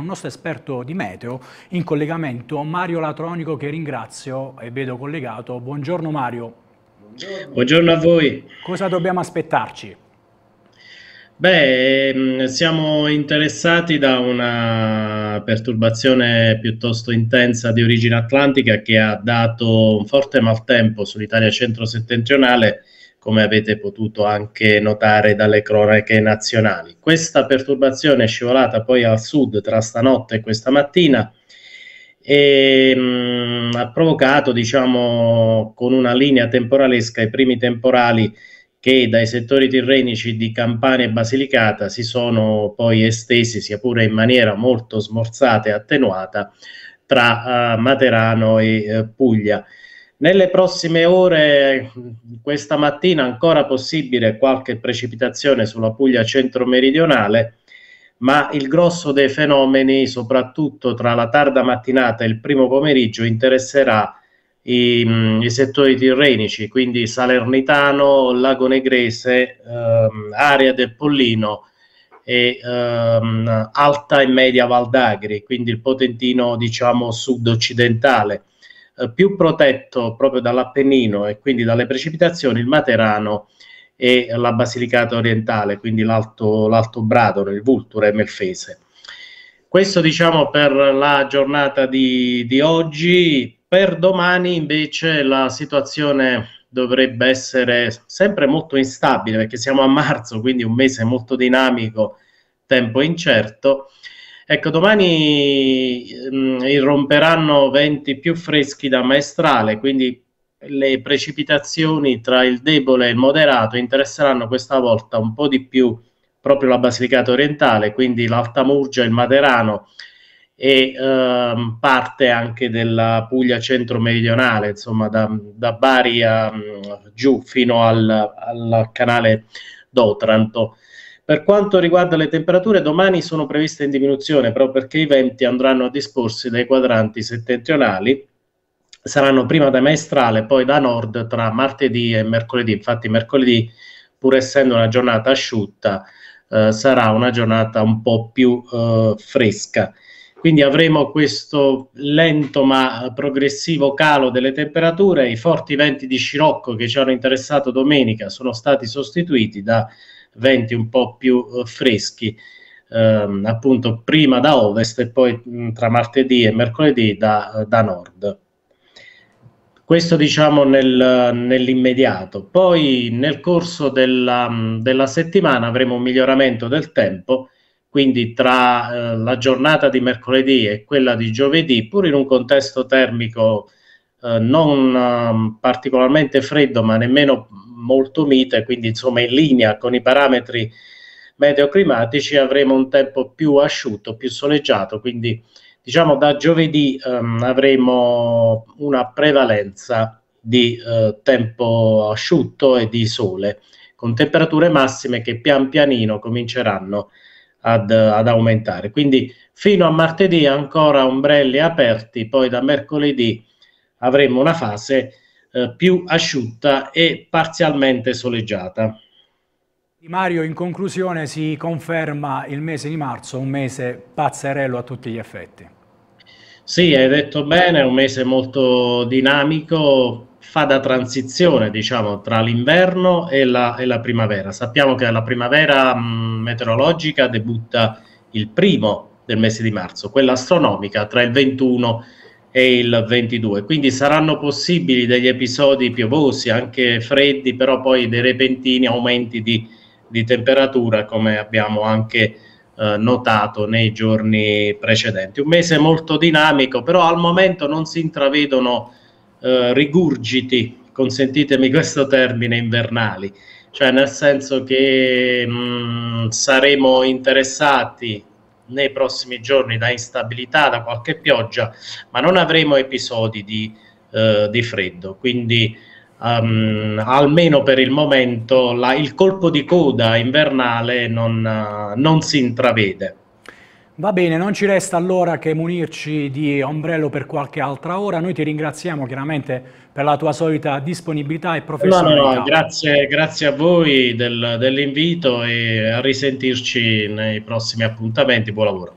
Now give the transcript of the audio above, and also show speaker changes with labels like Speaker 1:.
Speaker 1: con il nostro esperto di meteo in collegamento Mario Latronico che ringrazio e vedo collegato. Buongiorno Mario. Buongiorno, Buongiorno a voi. Cosa dobbiamo aspettarci? Beh,
Speaker 2: ehm, siamo interessati da una perturbazione piuttosto intensa di origine atlantica che ha dato un forte maltempo sull'Italia centro-settentrionale come avete potuto anche notare dalle cronache nazionali. Questa perturbazione è scivolata poi al sud tra stanotte e questa mattina e mh, mm, ha provocato, diciamo, con una linea temporalesca i primi temporali che dai settori tirrenici di Campania e Basilicata si sono poi estesi, sia pure in maniera molto smorzata e attenuata, tra uh, Materano e uh, Puglia. Nelle prossime ore, questa mattina, ancora possibile qualche precipitazione sulla Puglia centro-meridionale, ma il grosso dei fenomeni, soprattutto tra la tarda mattinata e il primo pomeriggio, interesserà i, mm, i settori tirrenici, quindi Salernitano, Lago Negrese, ehm, area del Pollino e ehm, alta e media Valdagri, quindi il Potentino diciamo sud-occidentale eh, più protetto proprio dall'Appennino e quindi dalle precipitazioni il Materano e la Basilicata orientale, quindi l'Alto, l'Alto Bradone, il Vulture e Melfese. Questo diciamo per la giornata di, di oggi. Per domani invece la situazione dovrebbe essere sempre molto instabile perché siamo a marzo, quindi un mese molto dinamico, tempo incerto. Ecco, domani mh, mm, irromperanno venti più freschi da maestrale, quindi le precipitazioni tra il debole e il moderato interesseranno questa volta un po' di più proprio la Basilicata orientale, quindi l'Alta Murgia, il Materano e ehm, parte anche della Puglia centro-meridionale, insomma da, da Bari a, mh, mm, giù fino al, al canale d'Otranto. Per quanto riguarda le temperature, domani sono previste in diminuzione, proprio perché i venti andranno a disporsi dai quadranti settentrionali, saranno prima da maestrale, poi da nord tra martedì e mercoledì. Infatti mercoledì, pur essendo una giornata asciutta, eh, sarà una giornata un po' più eh, fresca. Quindi avremo questo lento ma progressivo calo delle temperature, i forti venti di scirocco che ci hanno interessato domenica sono stati sostituiti da venti un po' più eh, freschi, ehm, appunto prima da ovest e poi mh, mm, tra martedì e mercoledì da, eh, da nord. Questo diciamo nel, nell'immediato. Poi nel corso della, mm, della, settimana avremo un miglioramento del tempo, quindi tra eh, la giornata di mercoledì e quella di giovedì, pur in un contesto termico eh, non ehm, particolarmente freddo ma nemmeno molto mite, quindi insomma in linea con i parametri meteoclimatici avremo un tempo più asciutto, più soleggiato, quindi diciamo da giovedì ehm, avremo una prevalenza di eh, tempo asciutto e di sole, con temperature massime che pian pianino cominceranno ad, ad aumentare. Quindi fino a martedì ancora ombrelli aperti, poi da mercoledì avremo una fase eh, più asciutta e parzialmente soleggiata.
Speaker 1: Mario, in conclusione si conferma il mese di marzo, un mese pazzerello a tutti gli effetti.
Speaker 2: Sì, hai detto bene, è un mese molto dinamico, fa da transizione diciamo, tra l'inverno e, e la, primavera. Sappiamo che la primavera mh, mm, meteorologica debutta il primo del mese di marzo, quella astronomica tra il 21 e il 21 e il 22. Quindi saranno possibili degli episodi piovosi, anche freddi, però poi dei repentini aumenti di, di temperatura, come abbiamo anche eh, notato nei giorni precedenti. Un mese molto dinamico, però al momento non si intravedono eh, rigurgiti, consentitemi questo termine, invernali, cioè nel senso che mh, mm, saremo interessati nei prossimi giorni da instabilità, da qualche pioggia, ma non avremo episodi di, eh, di freddo. Quindi um, almeno per il momento la, il colpo di coda invernale non, uh, non si intravede.
Speaker 1: Va bene, non ci resta allora che munirci di ombrello per qualche altra ora. Noi ti ringraziamo chiaramente per la tua solita disponibilità e professionalità. No, no, no,
Speaker 2: grazie, grazie, a voi del, dell'invito e a risentirci nei prossimi appuntamenti. Buon lavoro.